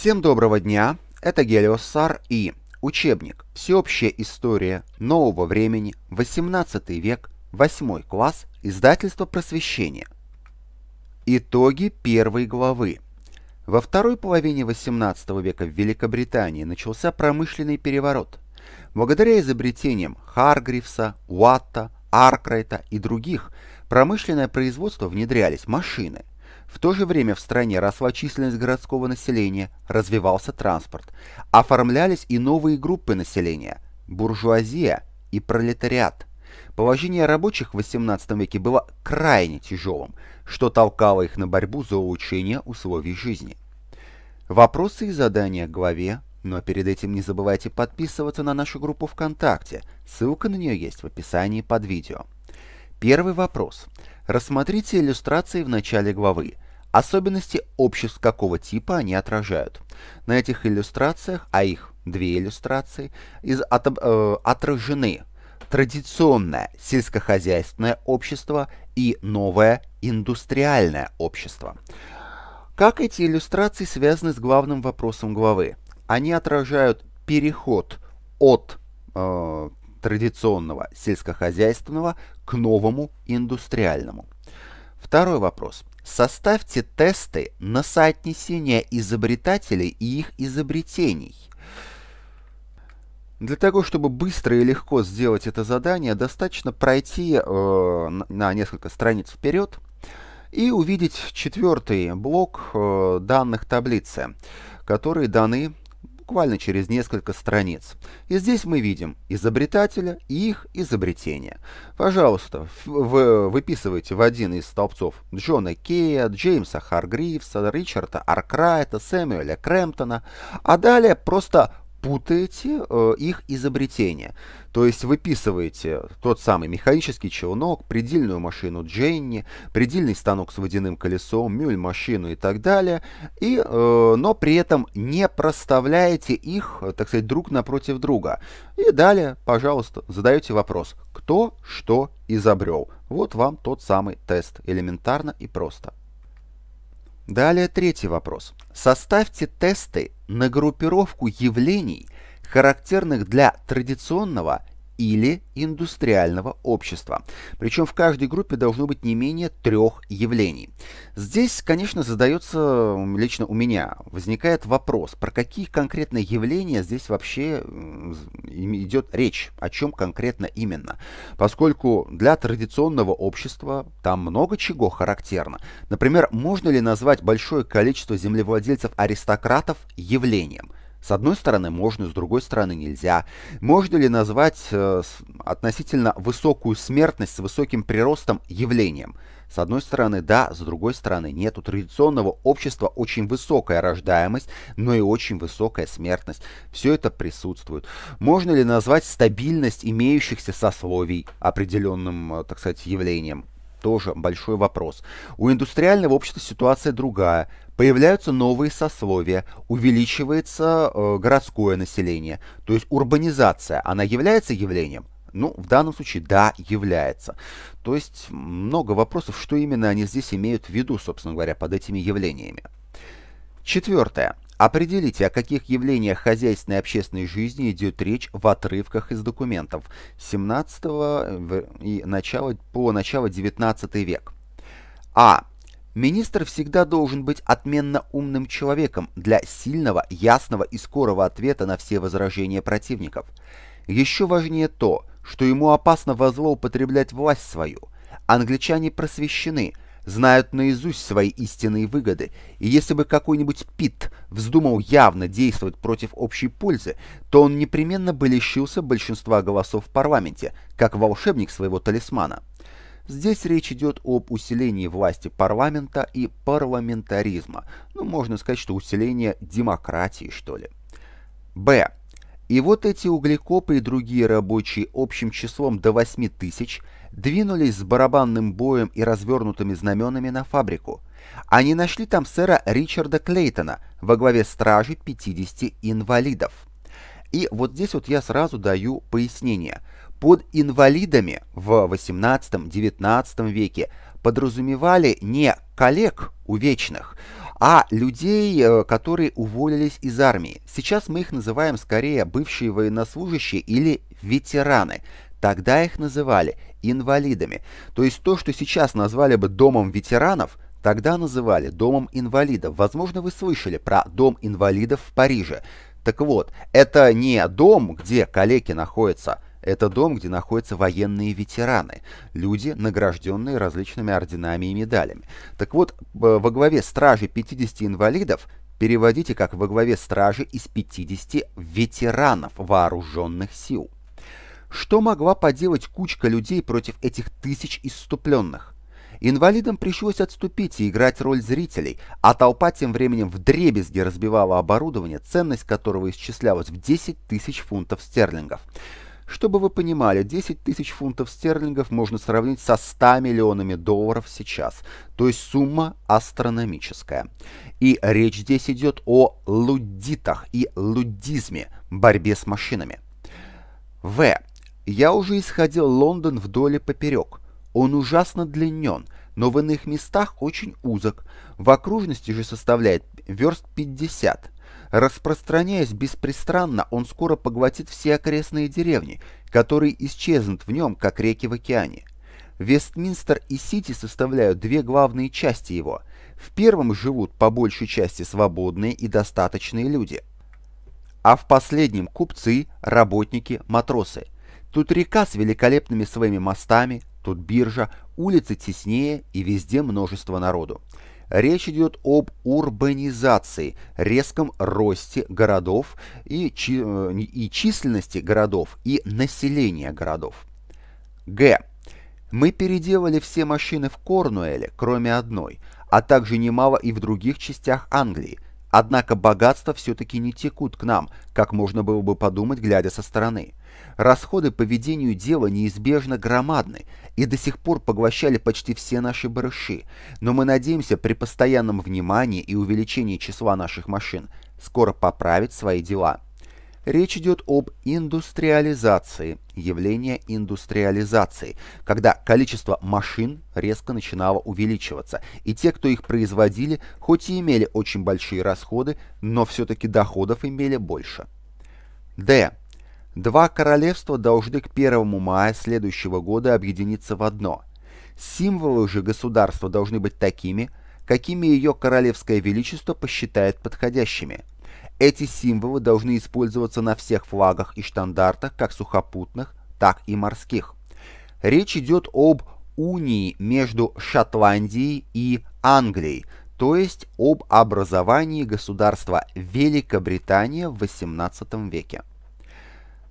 Всем доброго дня, это Гелиосар и учебник «Всеобщая история нового времени, 18 век, 8 класс, издательство просвещения». Итоги первой главы. Во второй половине 18 века в Великобритании начался промышленный переворот. Благодаря изобретениям Харгривса, Уатта, Аркрайта и других, промышленное производство внедрялись машины – в то же время в стране росла численность городского населения, развивался транспорт. Оформлялись и новые группы населения – буржуазия и пролетариат. Положение рабочих в XVIII веке было крайне тяжелым, что толкало их на борьбу за улучшение условий жизни. Вопросы и задания к главе, но перед этим не забывайте подписываться на нашу группу ВКонтакте, ссылка на нее есть в описании под видео. Первый вопрос. Рассмотрите иллюстрации в начале главы. Особенности обществ какого типа они отражают. На этих иллюстрациях, а их две иллюстрации, из, от, э, отражены традиционное сельскохозяйственное общество и новое индустриальное общество. Как эти иллюстрации связаны с главным вопросом главы? Они отражают переход от э, традиционного сельскохозяйственного к новому индустриальному. Второй вопрос. Составьте тесты на соотнесение изобретателей и их изобретений. Для того, чтобы быстро и легко сделать это задание, достаточно пройти э, на несколько страниц вперед и увидеть четвертый блок э, данных таблицы, которые даны буквально через несколько страниц. И здесь мы видим изобретателя и их изобретение. Пожалуйста, выписывайте в один из столбцов Джона Кея, Джеймса Харгривса, Ричарда Аркрайта, Сэмюэля Крэмптона, а далее просто путаете э, их изобретения. То есть выписываете тот самый механический челнок, предельную машину Дженни, предельный станок с водяным колесом, мюль-машину и так далее, и, э, но при этом не проставляете их, так сказать, друг напротив друга. И далее, пожалуйста, задаете вопрос, кто что изобрел. Вот вам тот самый тест, элементарно и просто. Далее третий вопрос. Составьте тесты на группировку явлений, характерных для традиционного или индустриального общества. Причем в каждой группе должно быть не менее трех явлений. Здесь, конечно, задается, лично у меня, возникает вопрос, про какие конкретные явления здесь вообще идет речь, о чем конкретно именно. Поскольку для традиционного общества там много чего характерно. Например, можно ли назвать большое количество землевладельцев-аристократов явлением – с одной стороны можно, с другой стороны нельзя. Можно ли назвать э, относительно высокую смертность с высоким приростом явлением? С одной стороны да, с другой стороны нет. У традиционного общества очень высокая рождаемость, но и очень высокая смертность. Все это присутствует. Можно ли назвать стабильность имеющихся сословий определенным, э, так сказать, явлением? Тоже большой вопрос. У индустриального общества ситуация другая появляются новые сословия, увеличивается э, городское население, то есть урбанизация, она является явлением? Ну, в данном случае, да, является. То есть много вопросов, что именно они здесь имеют в виду, собственно говоря, под этими явлениями. Четвертое. Определите, о каких явлениях хозяйственной и общественной жизни идет речь в отрывках из документов 17 и начала, по начало 19 век. А. Министр всегда должен быть отменно умным человеком для сильного, ясного и скорого ответа на все возражения противников. Еще важнее то, что ему опасно во зло употреблять власть свою. Англичане просвещены, знают наизусть свои истинные выгоды, и если бы какой-нибудь Пит вздумал явно действовать против общей пользы, то он непременно бы лишился большинства голосов в парламенте, как волшебник своего талисмана. Здесь речь идет об усилении власти парламента и парламентаризма. Ну, можно сказать, что усиление демократии, что ли. Б. И вот эти углекопы и другие рабочие общим числом до 8 тысяч двинулись с барабанным боем и развернутыми знаменами на фабрику. Они нашли там сэра Ричарда Клейтона во главе стражи 50 инвалидов. И вот здесь вот я сразу даю пояснение. Под инвалидами в XVIII-XIX веке подразумевали не коллег увечных, а людей, э, которые уволились из армии. Сейчас мы их называем скорее бывшие военнослужащие или ветераны. Тогда их называли инвалидами. То есть то, что сейчас назвали бы домом ветеранов, тогда называли домом инвалидов. Возможно, вы слышали про дом инвалидов в Париже. Так вот, это не дом, где калеки находятся, это дом, где находятся военные ветераны, люди, награжденные различными орденами и медалями. Так вот, э, во главе стражи 50 инвалидов переводите как во главе стражи из 50 ветеранов вооруженных сил. Что могла поделать кучка людей против этих тысяч иступленных? Инвалидам пришлось отступить и играть роль зрителей, а толпа тем временем вдребезги разбивала оборудование, ценность которого исчислялась в 10 тысяч фунтов стерлингов. Чтобы вы понимали, 10 тысяч фунтов стерлингов можно сравнить со 100 миллионами долларов сейчас, то есть сумма астрономическая. И речь здесь идет о лудитах и лудизме, борьбе с машинами. В. Я уже исходил Лондон вдоль и поперек. Он ужасно длинен, но в иных местах очень узок. В окружности же составляет верст 50. Распространяясь беспристрастно, он скоро поглотит все окрестные деревни, которые исчезнут в нем, как реки в океане. Вестминстер и Сити составляют две главные части его. В первом живут по большей части свободные и достаточные люди, а в последнем купцы, работники, матросы. Тут река с великолепными своими мостами, тут биржа, улицы теснее и везде множество народу. Речь идет об урбанизации, резком росте городов и, э, и численности городов, и населения городов. Г. Мы переделали все машины в Корнуэле, кроме одной, а также немало и в других частях Англии – Однако богатства все-таки не текут к нам, как можно было бы подумать, глядя со стороны. Расходы по ведению дела неизбежно громадны и до сих пор поглощали почти все наши барыши, но мы надеемся при постоянном внимании и увеличении числа наших машин скоро поправить свои дела. Речь идет об индустриализации, явление индустриализации, когда количество машин резко начинало увеличиваться, и те, кто их производили, хоть и имели очень большие расходы, но все-таки доходов имели больше. Д. Два королевства должны к 1 мая следующего года объединиться в одно. Символы же государства должны быть такими, какими ее королевское величество посчитает подходящими – эти символы должны использоваться на всех флагах и штандартах, как сухопутных, так и морских. Речь идет об унии между Шотландией и Англией, то есть об образовании государства Великобритания в XVIII веке.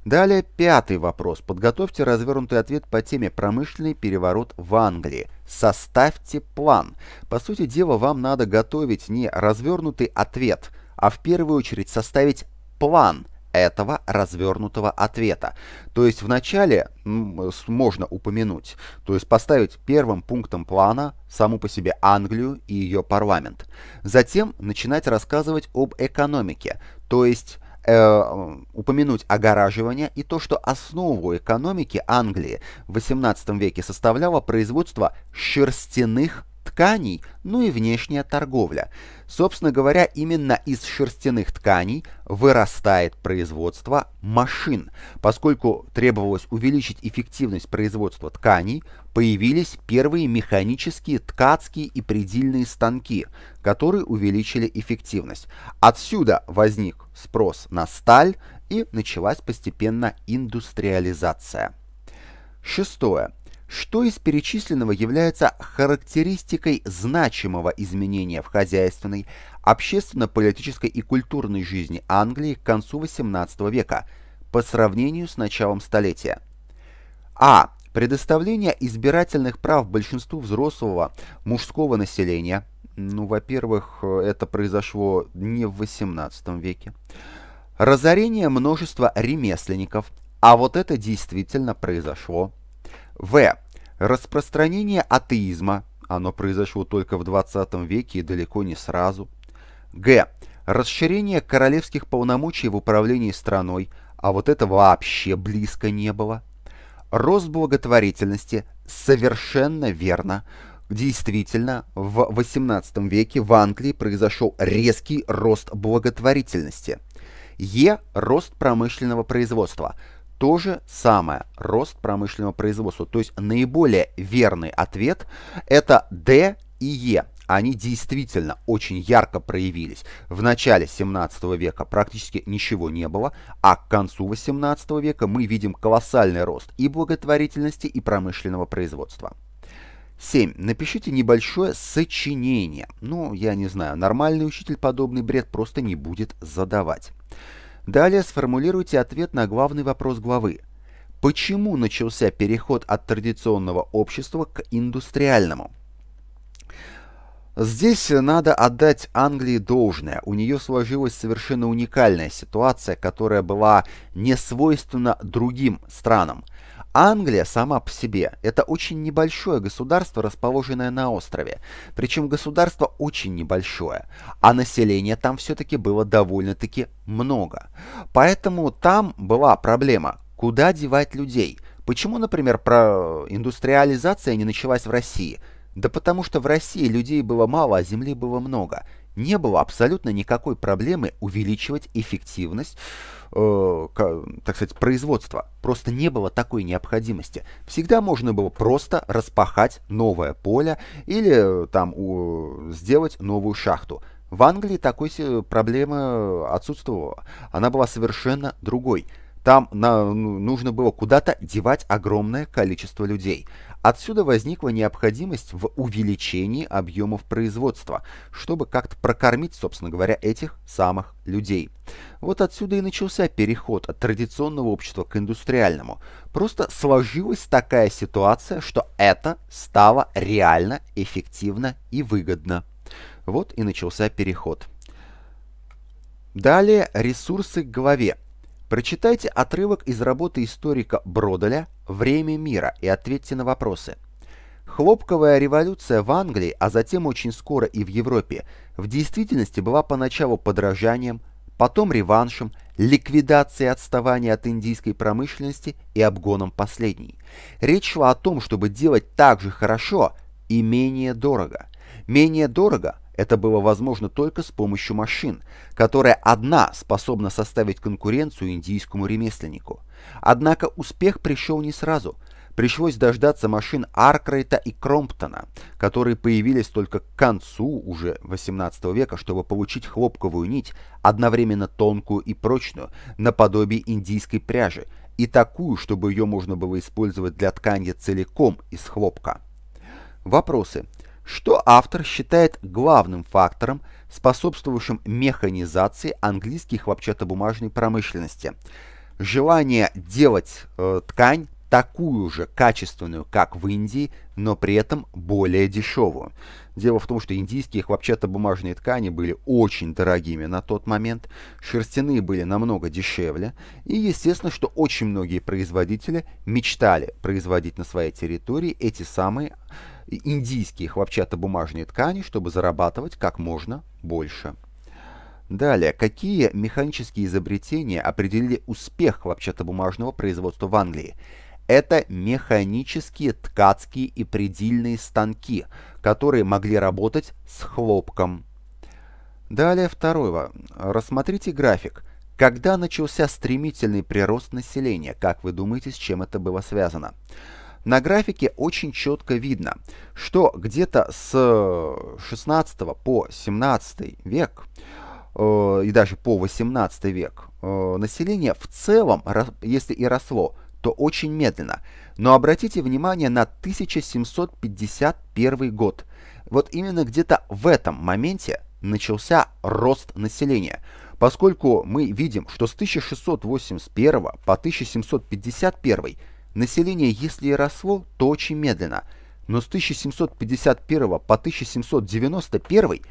Далее пятый вопрос. Подготовьте развернутый ответ по теме «Промышленный переворот в Англии». Составьте план. По сути дела, вам надо готовить не развернутый ответ – а в первую очередь составить план этого развернутого ответа. То есть вначале можно упомянуть, то есть поставить первым пунктом плана саму по себе Англию и ее парламент. Затем начинать рассказывать об экономике, то есть э, упомянуть огораживание и то, что основу экономики Англии в 18 веке составляло производство шерстяных тканей, ну и внешняя торговля. Собственно говоря, именно из шерстяных тканей вырастает производство машин. Поскольку требовалось увеличить эффективность производства тканей, появились первые механические ткацкие и предельные станки, которые увеличили эффективность. Отсюда возник спрос на сталь и началась постепенно индустриализация. Шестое что из перечисленного является характеристикой значимого изменения в хозяйственной, общественно-политической и культурной жизни Англии к концу XVIII века по сравнению с началом столетия. А. Предоставление избирательных прав большинству взрослого мужского населения. Ну, во-первых, это произошло не в XVIII веке. Разорение множества ремесленников. А вот это действительно произошло в. Распространение атеизма. Оно произошло только в 20 веке и далеко не сразу. Г. Расширение королевских полномочий в управлении страной, а вот это вообще близко не было. Рост благотворительности. Совершенно верно. Действительно, в 18 веке в Англии произошел резкий рост благотворительности. Е. Рост промышленного производства – то же самое рост промышленного производства. То есть наиболее верный ответ это D и Е. E. Они действительно очень ярко проявились. В начале 17 века практически ничего не было, а к концу 18 века мы видим колоссальный рост и благотворительности, и промышленного производства. 7. Напишите небольшое сочинение. Ну, я не знаю, нормальный учитель подобный бред просто не будет задавать. Далее сформулируйте ответ на главный вопрос главы. Почему начался переход от традиционного общества к индустриальному? Здесь надо отдать Англии должное. У нее сложилась совершенно уникальная ситуация, которая была не свойственна другим странам – Англия сама по себе – это очень небольшое государство, расположенное на острове. Причем государство очень небольшое, а население там все-таки было довольно-таки много. Поэтому там была проблема, куда девать людей. Почему, например, про индустриализация не началась в России? Да потому что в России людей было мало, а земли было много не было абсолютно никакой проблемы увеличивать эффективность, э, так сказать, производства. Просто не было такой необходимости. Всегда можно было просто распахать новое поле или э, там у, сделать новую шахту. В Англии такой э, проблемы э, отсутствовала. Она была совершенно другой. Там на, ну, нужно было куда-то девать огромное количество людей. Отсюда возникла необходимость в увеличении объемов производства, чтобы как-то прокормить, собственно говоря, этих самых людей. Вот отсюда и начался переход от традиционного общества к индустриальному. Просто сложилась такая ситуация, что это стало реально, эффективно и выгодно. Вот и начался переход. Далее ресурсы к голове. Прочитайте отрывок из работы историка Броделя «Время мира» и ответьте на вопросы. Хлопковая революция в Англии, а затем очень скоро и в Европе, в действительности была поначалу подражанием, потом реваншем, ликвидацией отставания от индийской промышленности и обгоном последней. Речь шла о том, чтобы делать так же хорошо и менее дорого. Менее дорого – это было возможно только с помощью машин, которая одна способна составить конкуренцию индийскому ремесленнику. Однако успех пришел не сразу. Пришлось дождаться машин Аркрайта и Кромптона, которые появились только к концу уже 18 века, чтобы получить хлопковую нить, одновременно тонкую и прочную, наподобие индийской пряжи, и такую, чтобы ее можно было использовать для ткани целиком из хлопка. Вопросы что автор считает главным фактором, способствовавшим механизации английской хлопчатобумажной промышленности. Желание делать э, ткань такую же качественную, как в Индии, но при этом более дешевую. Дело в том, что индийские хлопчатобумажные ткани были очень дорогими на тот момент, шерстяные были намного дешевле, и естественно, что очень многие производители мечтали производить на своей территории эти самые индийские хлопчатобумажные ткани, чтобы зарабатывать как можно больше. Далее, какие механические изобретения определили успех хлопчатобумажного производства в Англии? Это механические ткацкие и предельные станки, которые могли работать с хлопком. Далее второе. Рассмотрите график. Когда начался стремительный прирост населения, как вы думаете, с чем это было связано? На графике очень четко видно, что где-то с 16 по 17 век э, и даже по 18 век э, население в целом, если и росло, то очень медленно. Но обратите внимание на 1751 год. Вот именно где-то в этом моменте начался рост населения, поскольку мы видим, что с 1681 по 1751 Население, если и росло, то очень медленно, но с 1751 по 1791,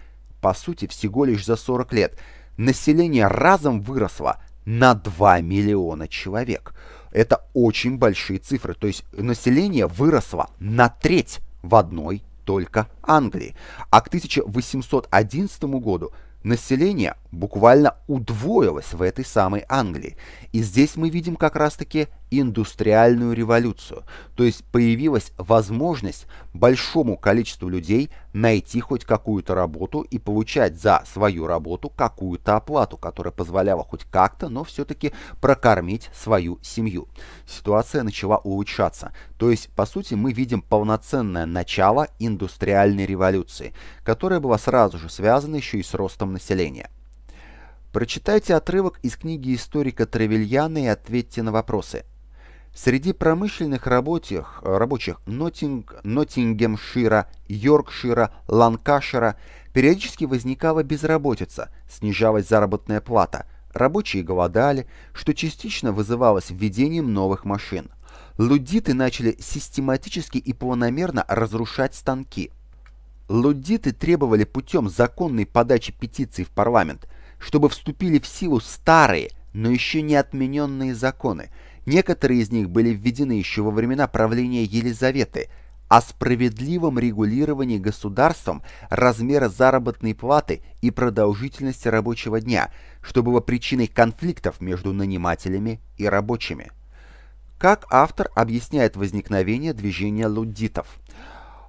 по сути всего лишь за 40 лет, население разом выросло на 2 миллиона человек. Это очень большие цифры, то есть население выросло на треть в одной только Англии. А к 1811 году население буквально удвоилось в этой самой Англии. И здесь мы видим как раз-таки индустриальную революцию, то есть появилась возможность большому количеству людей найти хоть какую-то работу и получать за свою работу какую-то оплату, которая позволяла хоть как-то, но все-таки прокормить свою семью. Ситуация начала улучшаться, то есть по сути мы видим полноценное начало индустриальной революции, которая была сразу же связана еще и с ростом населения. Прочитайте отрывок из книги историка Тревельяна и ответьте на вопросы. Среди промышленных э, рабочих, рабочих Ноттинг, Ноттингемшира, Йоркшира, Ланкашира периодически возникала безработица, снижалась заработная плата, рабочие голодали, что частично вызывалось введением новых машин. Лудиты начали систематически и планомерно разрушать станки. Лудиты требовали путем законной подачи петиций в парламент – чтобы вступили в силу старые, но еще не отмененные законы. Некоторые из них были введены еще во времена правления Елизаветы о справедливом регулировании государством размера заработной платы и продолжительности рабочего дня, что было причиной конфликтов между нанимателями и рабочими. Как автор объясняет возникновение движения луддитов?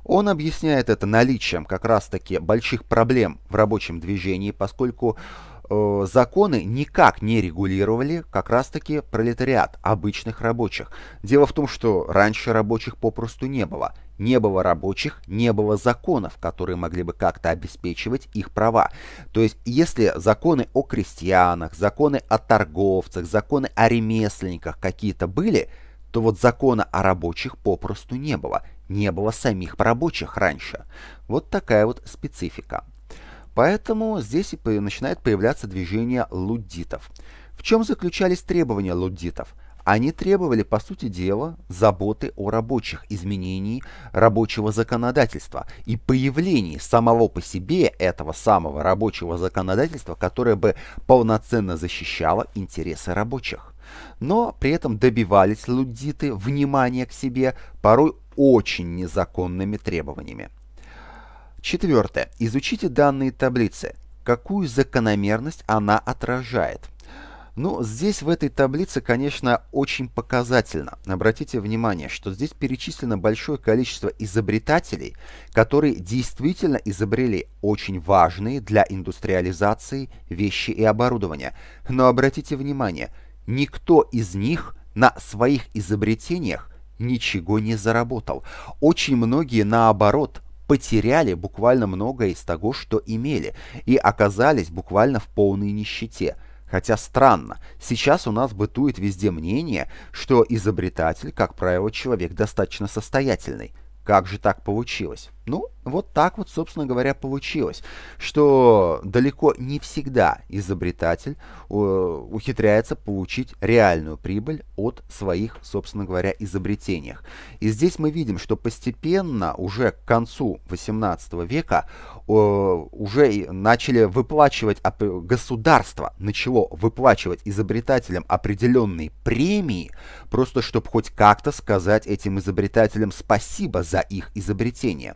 Он объясняет это наличием как раз-таки больших проблем в рабочем движении, поскольку Э, законы никак не регулировали как раз-таки пролетариат, обычных рабочих. Дело в том, что раньше рабочих попросту не было. Не было рабочих, не было законов, которые могли бы как-то обеспечивать их права. То есть, если законы о крестьянах, законы о торговцах, законы о ремесленниках какие-то были, то вот закона о рабочих попросту не было. Не было самих рабочих раньше. Вот такая вот специфика. Поэтому здесь и начинает появляться движение луддитов. В чем заключались требования луддитов? Они требовали, по сути дела, заботы о рабочих, изменений рабочего законодательства и появлении самого по себе этого самого рабочего законодательства, которое бы полноценно защищало интересы рабочих. Но при этом добивались луддиты внимания к себе порой очень незаконными требованиями. Четвертое. Изучите данные таблицы. Какую закономерность она отражает? Ну, здесь в этой таблице, конечно, очень показательно. Обратите внимание, что здесь перечислено большое количество изобретателей, которые действительно изобрели очень важные для индустриализации вещи и оборудование. Но обратите внимание, никто из них на своих изобретениях ничего не заработал. Очень многие, наоборот, потеряли буквально многое из того, что имели, и оказались буквально в полной нищете. Хотя странно, сейчас у нас бытует везде мнение, что изобретатель, как правило, человек достаточно состоятельный. Как же так получилось? Ну, вот так вот, собственно говоря, получилось, что далеко не всегда изобретатель э, ухитряется получить реальную прибыль от своих, собственно говоря, изобретениях. И здесь мы видим, что постепенно уже к концу 18 века э, уже начали выплачивать, государство начало выплачивать изобретателям определенные премии, просто чтобы хоть как-то сказать этим изобретателям спасибо за их изобретение.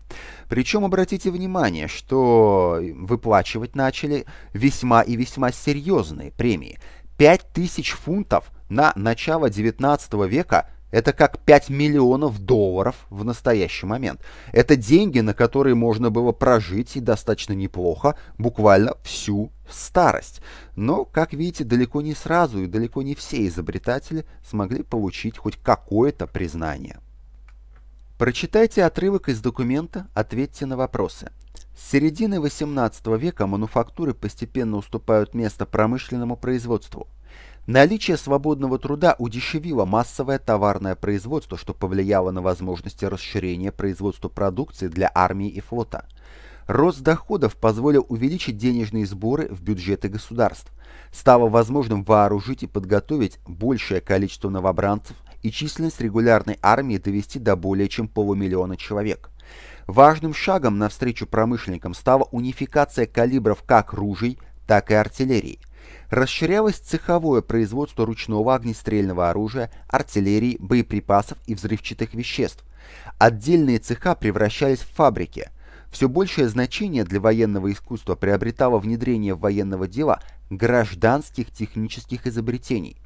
Причем обратите внимание, что выплачивать начали весьма и весьма серьезные премии. 5000 фунтов на начало 19 века – это как 5 миллионов долларов в настоящий момент. Это деньги, на которые можно было прожить и достаточно неплохо, буквально всю старость. Но, как видите, далеко не сразу и далеко не все изобретатели смогли получить хоть какое-то признание. Прочитайте отрывок из документа, ответьте на вопросы. С середины XVIII века мануфактуры постепенно уступают место промышленному производству. Наличие свободного труда удешевило массовое товарное производство, что повлияло на возможности расширения производства продукции для армии и флота. Рост доходов позволил увеличить денежные сборы в бюджеты государств. Стало возможным вооружить и подготовить большее количество новобранцев – и численность регулярной армии довести до более чем полумиллиона человек. Важным шагом навстречу промышленникам стала унификация калибров как ружей, так и артиллерии. Расширялось цеховое производство ручного огнестрельного оружия, артиллерии, боеприпасов и взрывчатых веществ. Отдельные цеха превращались в фабрики. Все большее значение для военного искусства приобретало внедрение военного дела гражданских технических изобретений.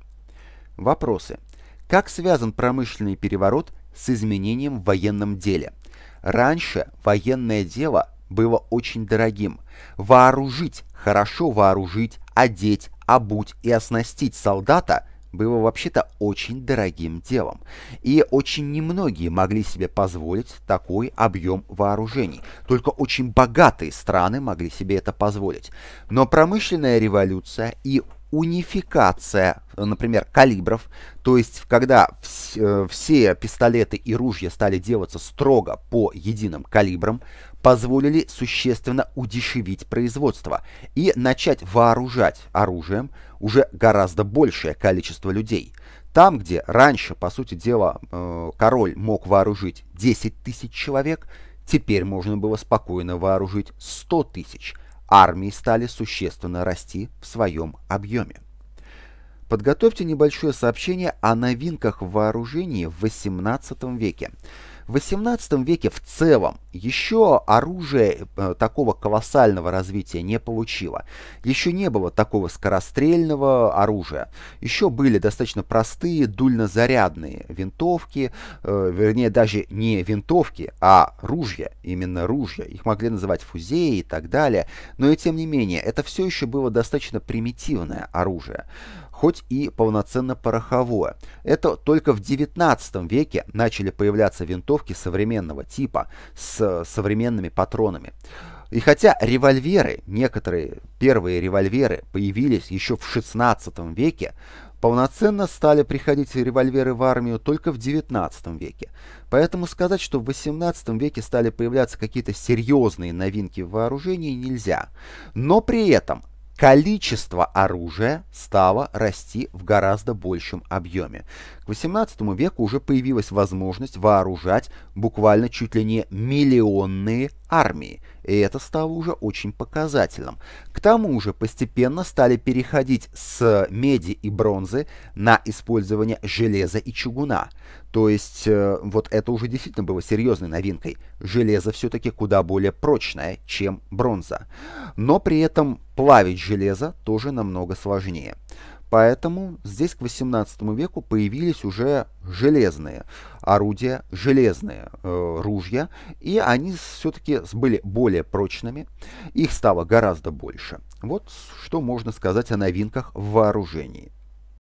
Вопросы. Как связан промышленный переворот с изменением в военном деле? Раньше военное дело было очень дорогим. Вооружить, хорошо вооружить, одеть, обуть и оснастить солдата – было вообще-то очень дорогим делом, и очень немногие могли себе позволить такой объем вооружений. Только очень богатые страны могли себе это позволить. Но промышленная революция и унификация, например, калибров, то есть когда э, все пистолеты и ружья стали делаться строго по единым калибрам, позволили существенно удешевить производство и начать вооружать оружием уже гораздо большее количество людей. Там, где раньше, по сути дела, э, король мог вооружить 10 тысяч человек, теперь можно было спокойно вооружить 100 тысяч. Армии стали существенно расти в своем объеме. Подготовьте небольшое сообщение о новинках в вооружении в 18 веке. В XVIII веке в целом еще оружие э, такого колоссального развития не получило. Еще не было такого скорострельного оружия. Еще были достаточно простые дульнозарядные винтовки, э, вернее даже не винтовки, а ружья, именно ружья. Их могли называть фузеи и так далее. Но и тем не менее, это все еще было достаточно примитивное оружие хоть и полноценно пороховое. Это только в 19 веке начали появляться винтовки современного типа с э, современными патронами. И хотя револьверы, некоторые первые револьверы появились еще в 16 веке, Полноценно стали приходить револьверы в армию только в XIX веке. Поэтому сказать, что в XVIII веке стали появляться какие-то серьезные новинки в вооружении нельзя. Но при этом количество оружия стало расти в гораздо большем объеме. К XVIII веку уже появилась возможность вооружать буквально чуть ли не миллионные армии, и это стало уже очень показательным. К тому же постепенно стали переходить с меди и бронзы на использование железа и чугуна. То есть э, вот это уже действительно было серьезной новинкой. Железо все-таки куда более прочное, чем бронза. Но при этом плавить железо тоже намного сложнее. Поэтому здесь к 18 веку появились уже железные орудия, железные э, ружья, и они все-таки были более прочными, их стало гораздо больше. Вот что можно сказать о новинках в вооружении.